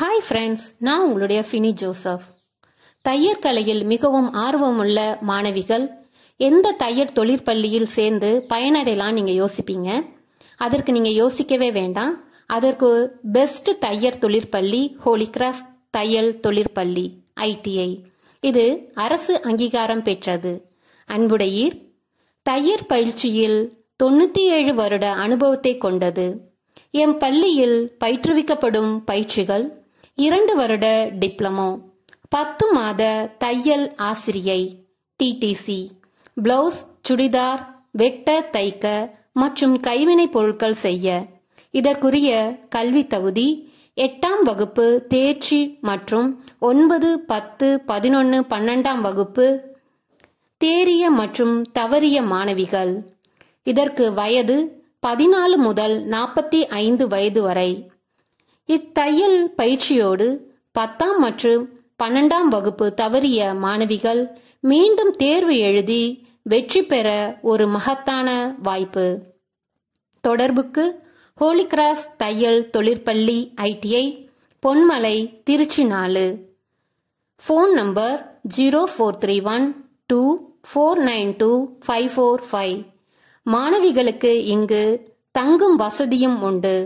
hi friends நான் உங்களுடைய ஃபினி Joseph தையர் கலையில் மிகவும் ஆர்வமுள்ள மாணவிகள் எந்த தையர் தொழிற்பள்ளியில் சேர்ந்து பயனடையலாம் நீங்கள் யோசிப்பீங்க அதற்கு நீங்கள் யோசிக்கவே வேண்டாம் அதற்கு பெஸ்ட் தையர் தொழிற்பள்ளி ஹோலி கிராஸ் தையல் தொழிற்பள்ளி ஐடிஐ இது அரசு அங்கீகாரம் பெற்றது அன்புடையீர் தையர் பயிற்சியில் தொண்ணூற்றி ஏழு வருட அனுபவத்தை கொண்டது எம் பள்ளியில் பயிற்றுவிக்கப்படும் பயிற்சிகள் இரண்டு வருட டிப்ளமோ பத்து மாத தையல் ஆசிரியை டிடிசி பிளவுஸ் சுடிதார் வெட்ட தைக்க மற்றும் கைவினை பொருட்கள் செய்ய இதற்குரிய கல்வி தகுதி எட்டாம் வகுப்பு தேர்ச்சி மற்றும் ஒன்பது பத்து பதினொன்று பன்னெண்டாம் வகுப்பு தேறிய மற்றும் தவறிய மாணவிகள் இதற்கு வயது பதினாலு முதல் நாற்பத்தி ஐந்து வயது வரை இத்தையல் பயிற்சியோடு பத்தாம் மற்றும் பன்னெண்டாம் வகுப்பு தவறிய மாணவிகள் மீண்டும் தேர்வு எழுதி வெற்றி பெற ஒரு மகத்தான வாய்ப்பு தொடர்புக்கு ஹோலி கிராஸ் தையல் தொழிற்பள்ளி ஐடிஐ பொன்மலை திருச்சி நாலு phone number zero four three one two four nine two five four five மாணவிகளுக்கு இங்கு தங்கும் வசதியும் உண்டு